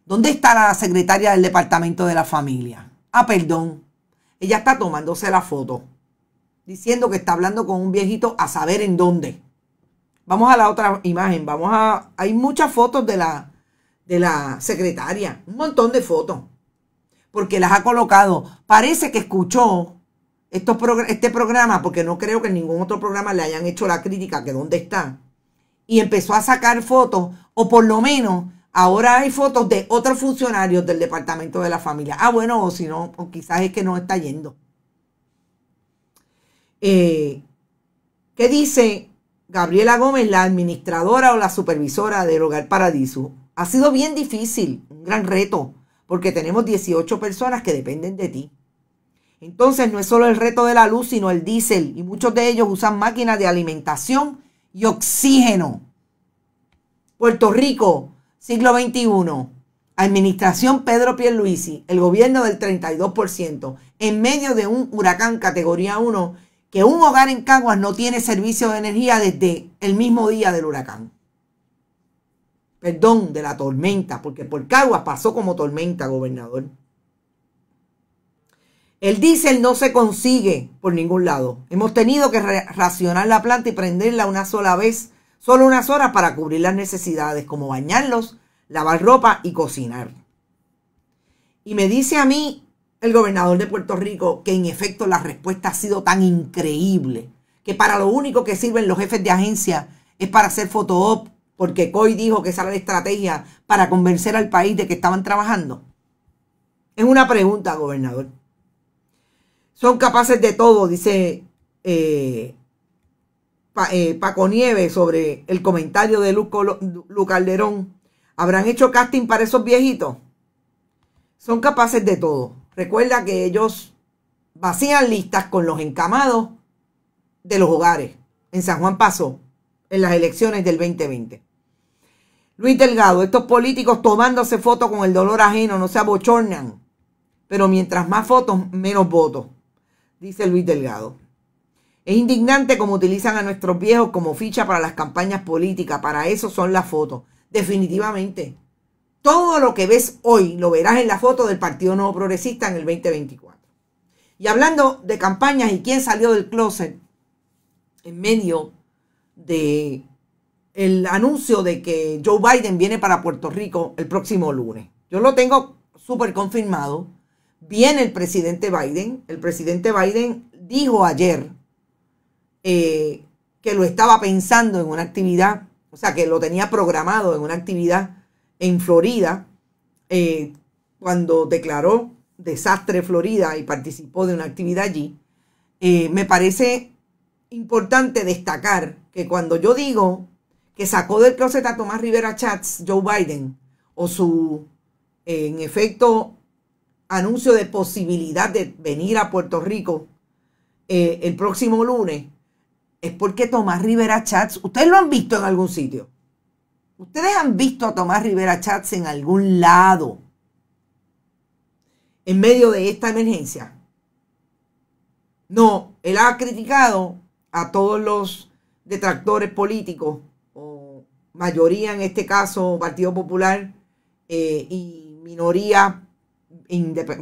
¿Dónde está la secretaria del Departamento de la Familia? Ah, perdón, ella está tomándose la foto, diciendo que está hablando con un viejito a saber en dónde. Vamos a la otra imagen, vamos a... Hay muchas fotos de la, de la secretaria, un montón de fotos, porque las ha colocado. Parece que escuchó este programa, porque no creo que en ningún otro programa le hayan hecho la crítica que dónde está, y empezó a sacar fotos, o por lo menos ahora hay fotos de otros funcionarios del Departamento de la Familia. Ah, bueno, o si no, quizás es que no está yendo. Eh, ¿Qué dice Gabriela Gómez, la administradora o la supervisora del Hogar Paradiso? Ha sido bien difícil, un gran reto, porque tenemos 18 personas que dependen de ti. Entonces no es solo el reto de la luz, sino el diésel. Y muchos de ellos usan máquinas de alimentación y oxígeno. Puerto Rico, siglo XXI. Administración Pedro Pierluisi, el gobierno del 32%, en medio de un huracán categoría 1, que un hogar en Caguas no tiene servicio de energía desde el mismo día del huracán. Perdón, de la tormenta, porque por Caguas pasó como tormenta, gobernador. El diésel no se consigue por ningún lado. Hemos tenido que racionar la planta y prenderla una sola vez, solo unas horas para cubrir las necesidades como bañarlos, lavar ropa y cocinar. Y me dice a mí el gobernador de Puerto Rico que en efecto la respuesta ha sido tan increíble que para lo único que sirven los jefes de agencia es para hacer foto op, porque COI dijo que esa era la estrategia para convencer al país de que estaban trabajando. Es una pregunta, gobernador son capaces de todo, dice eh, eh, Paco Nieves sobre el comentario de Lu Calderón. ¿Habrán hecho casting para esos viejitos? Son capaces de todo. Recuerda que ellos vacían listas con los encamados de los hogares. En San Juan Paso en las elecciones del 2020. Luis Delgado, estos políticos tomándose fotos con el dolor ajeno no se abochornan. Pero mientras más fotos, menos votos dice Luis Delgado. Es indignante cómo utilizan a nuestros viejos como ficha para las campañas políticas. Para eso son las fotos. Definitivamente. Todo lo que ves hoy lo verás en la foto del Partido Nuevo Progresista en el 2024. Y hablando de campañas y quién salió del closet en medio de el anuncio de que Joe Biden viene para Puerto Rico el próximo lunes. Yo lo tengo súper confirmado viene el presidente Biden. El presidente Biden dijo ayer eh, que lo estaba pensando en una actividad, o sea, que lo tenía programado en una actividad en Florida, eh, cuando declaró desastre Florida y participó de una actividad allí. Eh, me parece importante destacar que cuando yo digo que sacó del closet a Tomás Rivera Chats Joe Biden o su, en efecto, anuncio de posibilidad de venir a Puerto Rico eh, el próximo lunes, es porque Tomás Rivera Chats, ustedes lo han visto en algún sitio. Ustedes han visto a Tomás Rivera Chats en algún lado, en medio de esta emergencia. No, él ha criticado a todos los detractores políticos, o mayoría en este caso Partido Popular eh, y minoría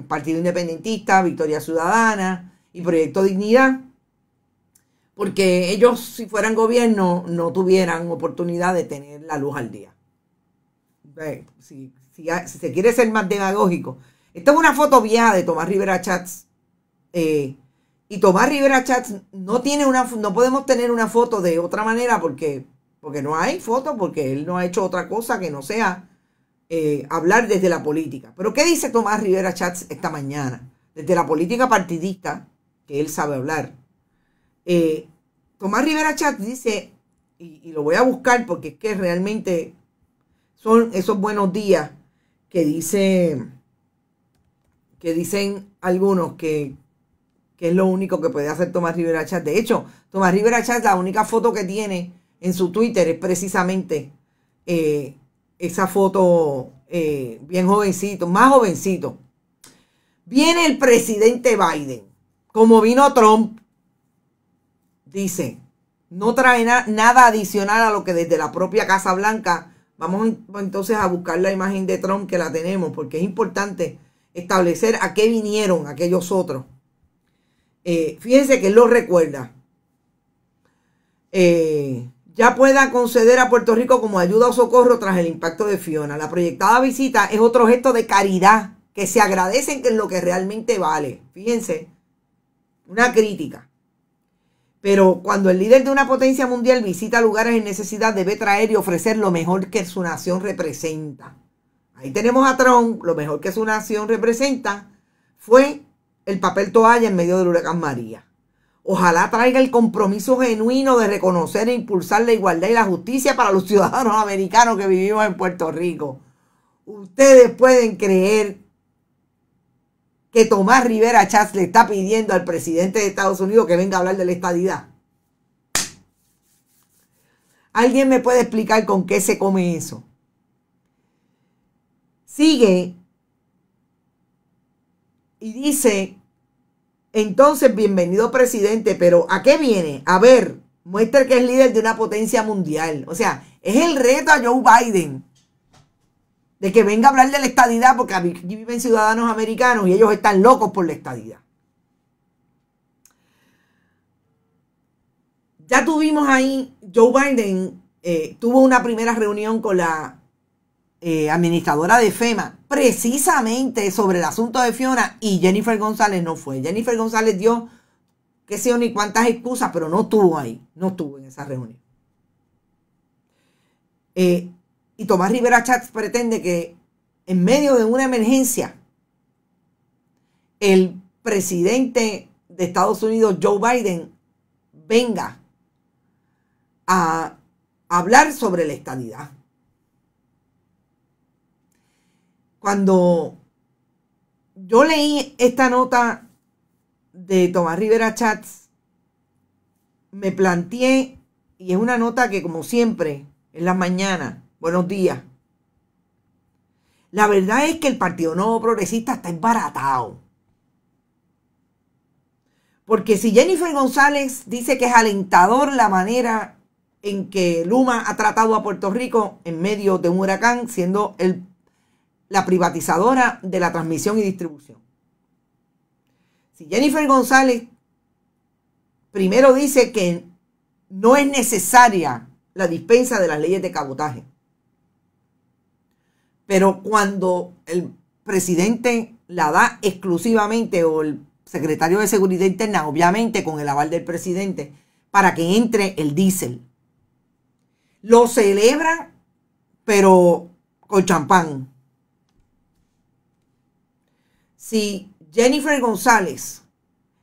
Partido Independentista, Victoria Ciudadana y Proyecto Dignidad, porque ellos si fueran gobierno no tuvieran oportunidad de tener la luz al día. Si, se quiere ser más demagógico. Esta es una foto vieja de Tomás Rivera Chats. Eh, y Tomás Rivera Chats no tiene una, no podemos tener una foto de otra manera porque, porque no hay foto, porque él no ha hecho otra cosa que no sea eh, hablar desde la política. Pero ¿qué dice Tomás Rivera Chats esta mañana? Desde la política partidista, que él sabe hablar. Eh, Tomás Rivera Chats dice, y, lo voy a buscar porque es que realmente son esos buenos días que dice que dicen algunos que, que es lo único que puede hacer Tomás Rivera Chats. De hecho, Tomás Rivera Chats, la única foto que tiene en su Twitter es precisamente eh, esa foto eh, bien jovencito, más jovencito. Viene el presidente Biden, como vino Trump, dice, no trae nada adicional a lo que desde la propia Casa Blanca, vamos pues, entonces a buscar la imagen de Trump que la tenemos, porque es importante establecer a qué vinieron aquellos otros. Eh, fíjense que él lo recuerda. Eh, ya pueda conceder a Puerto Rico como ayuda o socorro tras el impacto de Fiona. La proyectada visita es otro gesto de caridad que se agradecen que es lo que realmente vale. Fíjense, una crítica. Pero cuando el líder de una potencia mundial visita lugares en necesidad, debe traer y ofrecer lo mejor que su nación representa. Ahí tenemos a Trump, lo mejor que su nación representa fue el papel toalla en medio del huracán María. Ojalá traiga el compromiso genuino de reconocer e impulsar la igualdad y la justicia para los ciudadanos americanos que vivimos en Puerto Rico. Ustedes pueden creer que Tomás Rivera Chávez le está pidiendo al presidente de Estados Unidos que venga a hablar de la estadidad. ¿Alguien me puede explicar con qué se come eso? Sigue y dice entonces, bienvenido presidente, pero ¿a qué viene? A ver, muestra que es líder de una potencia mundial. O sea, es el reto a Joe Biden de que venga a hablar de la estadidad, porque aquí viven ciudadanos americanos y ellos están locos por la estadidad. Ya tuvimos ahí, Joe Biden eh, tuvo una primera reunión con la eh, administradora de FEMA, precisamente sobre el asunto de Fiona y Jennifer González no fue. Jennifer González dio, qué sé yo, ni cuántas excusas, pero no estuvo ahí, no estuvo en esa reunión. Eh, y Tomás Rivera Chats pretende que en medio de una emergencia, el presidente de Estados Unidos, Joe Biden, venga a hablar sobre la estadidad. cuando yo leí esta nota de Tomás Rivera Chats, me planteé, y es una nota que como siempre, en las mañanas, buenos días. La verdad es que el Partido Nuevo Progresista está embaratado. Porque si Jennifer González dice que es alentador la manera en que Luma ha tratado a Puerto Rico en medio de un huracán, siendo el la privatizadora de la transmisión y distribución. Si Jennifer González primero dice que no es necesaria la dispensa de las leyes de cabotaje, pero cuando el presidente la da exclusivamente o el secretario de Seguridad Interna, obviamente con el aval del presidente, para que entre el diésel. Lo celebra, pero con champán si Jennifer González,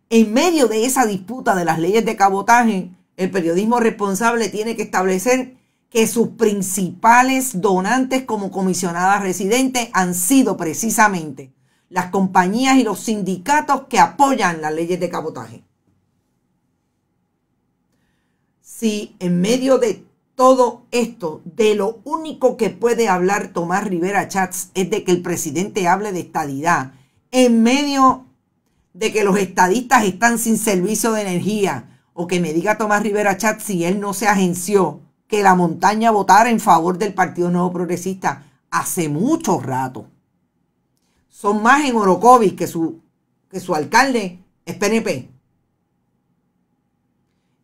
en medio de esa disputa de las leyes de cabotaje, el periodismo responsable tiene que establecer que sus principales donantes como comisionadas residentes han sido precisamente las compañías y los sindicatos que apoyan las leyes de cabotaje. Si en medio de todo esto, de lo único que puede hablar Tomás Rivera Chats es de que el presidente hable de estadidad en medio de que los estadistas están sin servicio de energía, o que me diga Tomás Rivera Chat si él no se agenció que la montaña votara en favor del Partido Nuevo Progresista hace mucho rato. Son más en Orocovis que su, que su alcalde es PNP.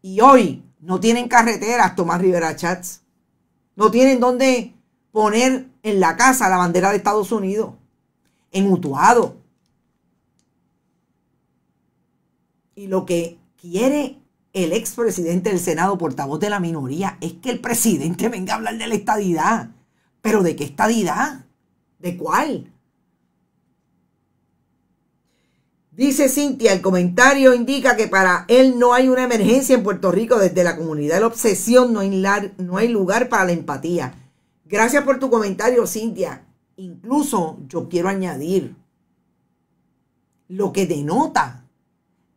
Y hoy no tienen carreteras, Tomás Rivera Chats. No tienen dónde poner en la casa la bandera de Estados Unidos. En Utuado, Y lo que quiere el expresidente del Senado, portavoz de la minoría, es que el presidente venga a hablar de la estadidad. ¿Pero de qué estadidad? ¿De cuál? Dice Cintia, el comentario indica que para él no hay una emergencia en Puerto Rico desde la comunidad de la obsesión, no hay, no hay lugar para la empatía. Gracias por tu comentario, Cintia. Incluso yo quiero añadir lo que denota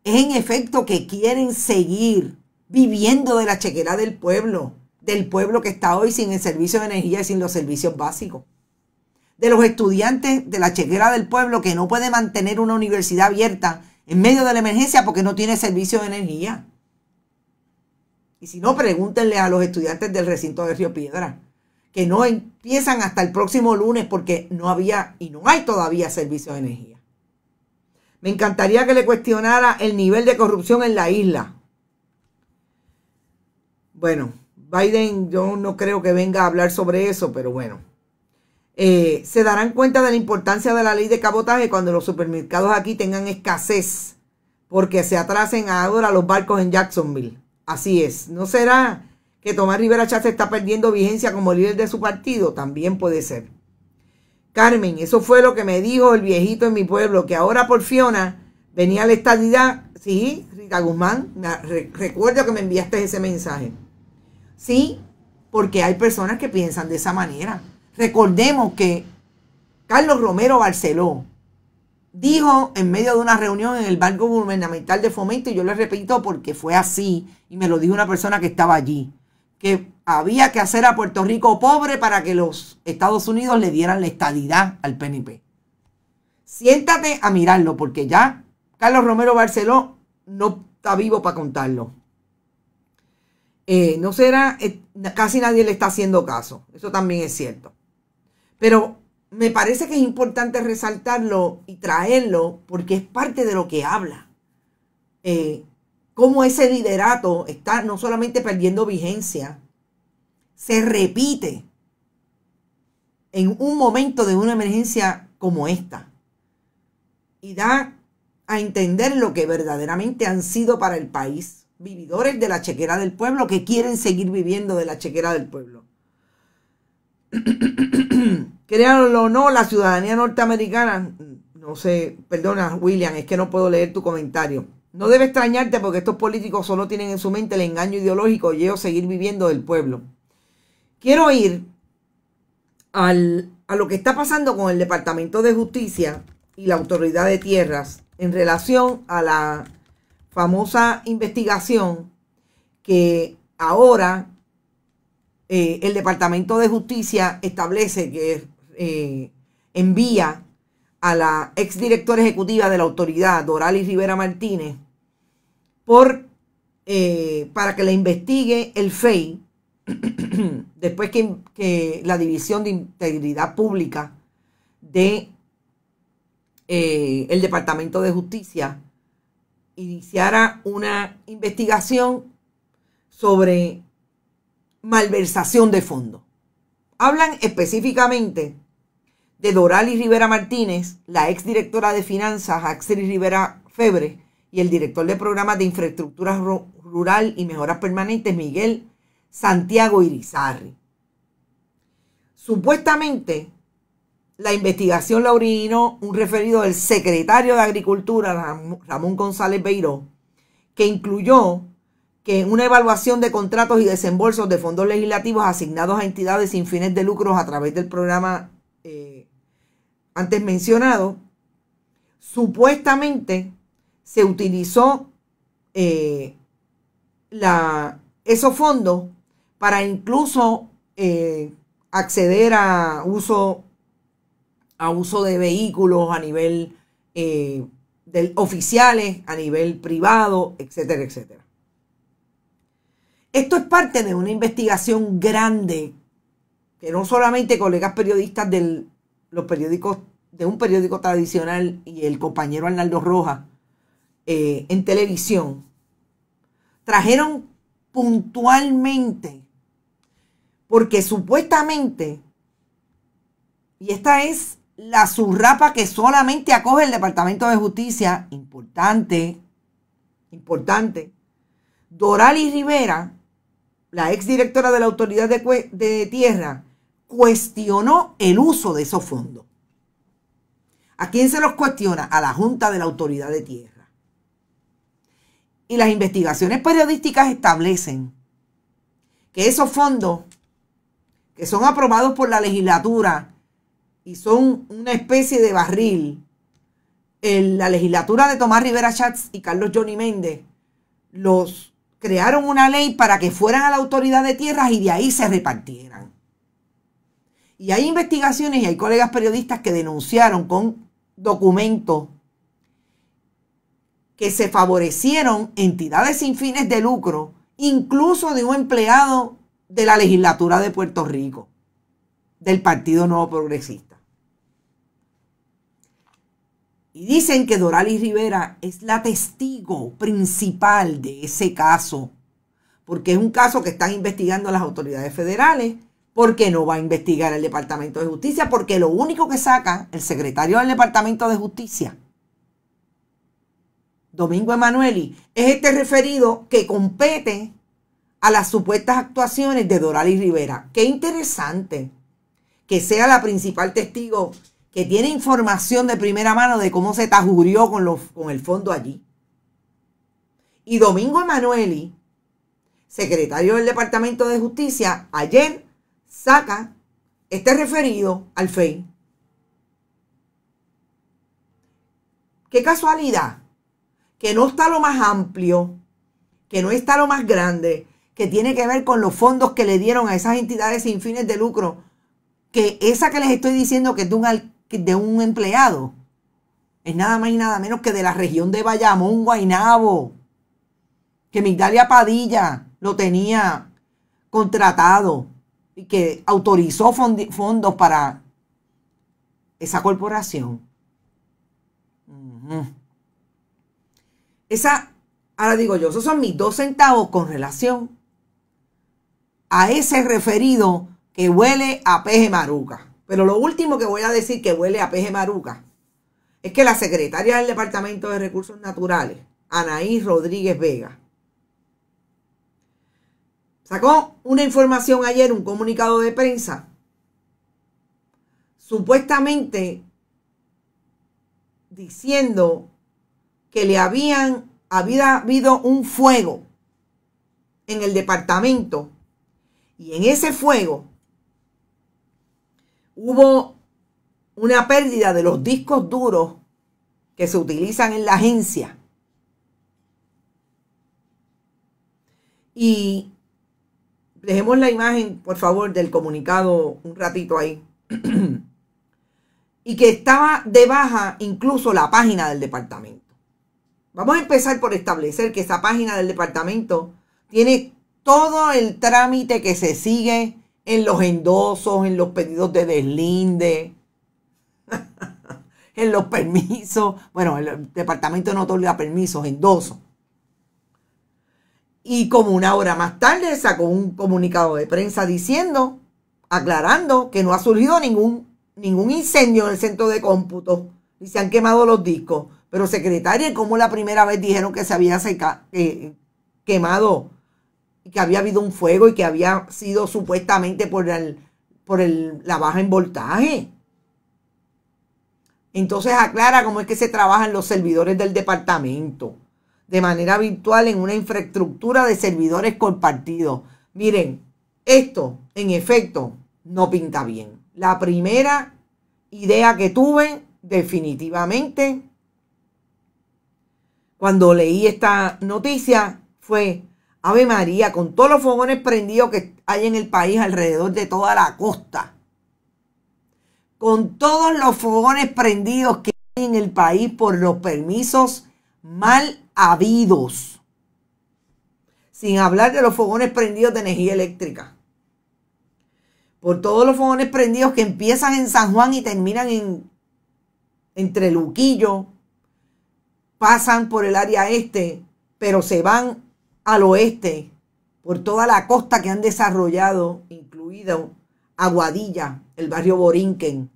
es en efecto que quieren seguir viviendo de la chequera del pueblo, del pueblo que está hoy sin el servicio de energía y sin los servicios básicos, de los estudiantes de la chequera del pueblo que no puede mantener una universidad abierta en medio de la emergencia porque no tiene servicio de energía. Y si no, pregúntenle a los estudiantes del recinto de Río Piedra, que no empiezan hasta el próximo lunes porque no había y no hay todavía servicio de energía. Me encantaría que le cuestionara el nivel de corrupción en la isla. Bueno, Biden yo no creo que venga a hablar sobre eso, pero bueno. Eh, se darán cuenta de la importancia de la ley de cabotaje cuando los supermercados aquí tengan escasez, porque se atrasen ahora los barcos en Jacksonville. Así es. ¿No será que Tomás Rivera Chávez está perdiendo vigencia como líder de su partido? También puede ser. Carmen, eso fue lo que me dijo el viejito en mi pueblo, que ahora por Fiona venía la estadidad. Sí, Rita Guzmán, recuerdo que me enviaste ese mensaje. Sí, porque hay personas que piensan de esa manera. Recordemos que Carlos Romero Barceló dijo en medio de una reunión en el Banco Gubernamental de Fomento, y yo le repito porque fue así, y me lo dijo una persona que estaba allí, que había que hacer a Puerto Rico pobre para que los Estados Unidos le dieran la estadidad al PNP. Siéntate a mirarlo, porque ya Carlos Romero Barceló no está vivo para contarlo. Eh, no será, eh, casi nadie le está haciendo caso. Eso también es cierto. Pero me parece que es importante resaltarlo y traerlo porque es parte de lo que habla. Eh, cómo ese liderato está no solamente perdiendo vigencia, se repite en un momento de una emergencia como esta y da a entender lo que verdaderamente han sido para el país, vividores de la chequera del pueblo que quieren seguir viviendo de la chequera del pueblo. <clears throat> Créanlo o no, la ciudadanía norteamericana, no sé, perdona William, es que no puedo leer tu comentario. No debe extrañarte porque estos políticos solo tienen en su mente el engaño ideológico y ellos seguir viviendo del pueblo quiero ir a lo que está pasando con el Departamento de Justicia y la Autoridad de Tierras en relación a la famosa investigación que ahora eh, el Departamento de Justicia establece que eh, envía a la exdirectora ejecutiva de la autoridad, Doralis Rivera Martínez, por, eh, para que le investigue el FEI <clears throat> después que, la División de Integridad Pública de eh, el Departamento de Justicia iniciara una investigación sobre malversación de fondos. Hablan específicamente de y Rivera Martínez, la exdirectora de finanzas Axel Rivera Febre y el director de programas de infraestructura rural y mejoras permanentes Miguel Santiago Irizarri. Supuestamente, la investigación la originó un referido del secretario de Agricultura, Ramón González Beiró, que incluyó que en una evaluación de contratos y desembolsos de fondos legislativos asignados a entidades sin fines de lucros a través del programa eh, antes mencionado, supuestamente se utilizó eh, la, esos fondos para incluso eh, acceder a uso, a uso de vehículos a nivel eh, oficiales, a nivel privado, etcétera, etcétera. Esto es parte de una investigación grande que no solamente colegas periodistas de los periódicos de un periódico tradicional y el compañero Arnaldo Rojas eh, en televisión trajeron puntualmente porque supuestamente, y esta es la surrapa que solamente acoge el Departamento de Justicia, importante, importante, Dorali Rivera, la exdirectora de la Autoridad de, de Tierra, cuestionó el uso de esos fondos. ¿A quién se los cuestiona? A la Junta de la Autoridad de Tierra. Y las investigaciones periodísticas establecen que esos fondos que son aprobados por la legislatura y son una especie de barril, la legislatura de Tomás Rivera Schatz y Carlos Johnny Méndez los crearon una ley para que fueran a la autoridad de tierras y de ahí se repartieran. Y hay investigaciones y hay colegas periodistas que denunciaron con documentos que se favorecieron entidades sin fines de lucro, incluso de un empleado de la legislatura de Puerto Rico, del Partido Nuevo Progresista. Y dicen que Doralis Rivera es la testigo principal de ese caso, porque es un caso que están investigando las autoridades federales, porque no va a investigar el Departamento de Justicia, porque lo único que saca el secretario del Departamento de Justicia, Domingo Emanueli, es este referido que compete a las supuestas actuaciones de y Rivera. Qué interesante que sea la principal testigo que tiene información de primera mano de cómo se tajurió con, con el fondo allí. Y Domingo Emanueli, secretario del Departamento de Justicia, ayer saca este referido al FEI. Qué casualidad que no está lo más amplio, que no está lo más grande, que tiene que ver con los fondos que le dieron a esas entidades sin fines de lucro, que esa que les estoy diciendo que es de un, empleado, es nada más y nada menos que de la región de Bayamón, Guainabo, que Migdalia Padilla lo tenía contratado y que autorizó fondos para esa corporación. Esa, ahora digo yo, esos son mis dos centavos con relación a ese referido que huele a peje maruca. Pero lo último que voy a decir que huele a peje maruca es que la secretaria del Departamento de Recursos Naturales, Anaís Rodríguez Vega, sacó una información ayer, un comunicado de prensa, supuestamente diciendo que le habían había habido un fuego en el departamento y en ese fuego hubo una pérdida de los discos duros que se utilizan en la agencia. Y dejemos la imagen, por favor, del comunicado un ratito ahí. <clears throat> y que estaba de baja incluso la página del departamento. Vamos a empezar por establecer que esa página del departamento tiene todo el trámite que se sigue en los endosos, en los pedidos de deslinde, <laughs> en los permisos. Bueno, el departamento no otorga permisos, endosos. Y como una hora más tarde sacó un comunicado de prensa diciendo, aclarando que no ha surgido ningún, ningún incendio en el centro de cómputo y se han quemado los discos. Pero secretaria, como la primera vez dijeron que se había eh, quemado que había habido un fuego y que había sido supuestamente por, por la baja en voltaje. Entonces aclara cómo es que se trabajan los servidores del departamento de manera virtual en una infraestructura de servidores compartidos. Miren, esto en efecto no pinta bien. La primera idea que tuve definitivamente cuando leí esta noticia fue Ave María, con todos los fogones prendidos que hay en el país alrededor de toda la costa. Con todos los fogones prendidos que hay en el país por los permisos mal habidos. Sin hablar de los fogones prendidos de energía eléctrica. Por todos los fogones prendidos que empiezan en San Juan y terminan en entre Luquillo, pasan por el área este, pero se van al oeste, por toda la costa que han desarrollado, incluido Aguadilla, el barrio Borinquen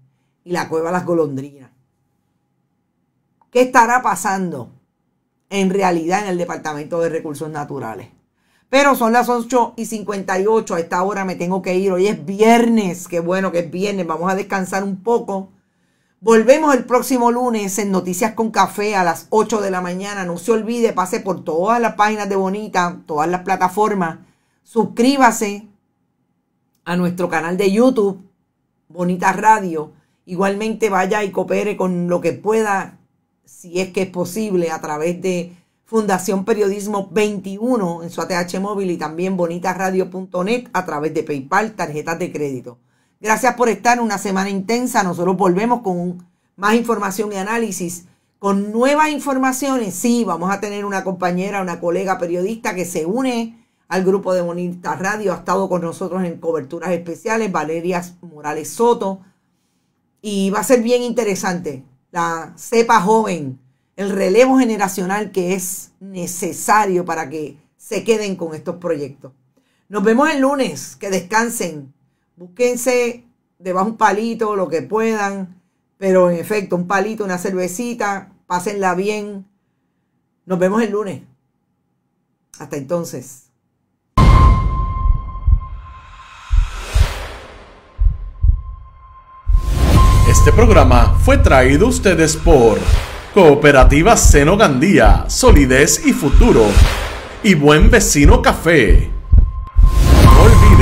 y la cueva Las Golondrinas. ¿Qué estará pasando en realidad en el Departamento de Recursos Naturales? Pero son las 8 y 58, a esta hora me tengo que ir, hoy es viernes, qué bueno que es viernes, vamos a descansar un poco Volvemos el próximo lunes en Noticias con Café a las 8 de la mañana. No se olvide, pase por todas las páginas de Bonita, todas las plataformas. Suscríbase a nuestro canal de YouTube, Bonita Radio. Igualmente vaya y coopere con lo que pueda, si es que es posible, a través de Fundación Periodismo 21 en su ATH móvil y también bonitaradio.net a través de PayPal, tarjetas de crédito. Gracias por estar en una semana intensa. Nosotros volvemos con más información y análisis, con nuevas informaciones. Sí, vamos a tener una compañera, una colega periodista que se une al grupo de Monista Radio. Ha estado con nosotros en coberturas especiales, Valeria Morales Soto. Y va a ser bien interesante la cepa joven, el relevo generacional que es necesario para que se queden con estos proyectos. Nos vemos el lunes. Que descansen. Búsquense debajo un palito, lo que puedan, pero en efecto, un palito, una cervecita, pásenla bien. Nos vemos el lunes. Hasta entonces. Este programa fue traído a ustedes por Cooperativa Seno Gandía, Solidez y Futuro y Buen Vecino Café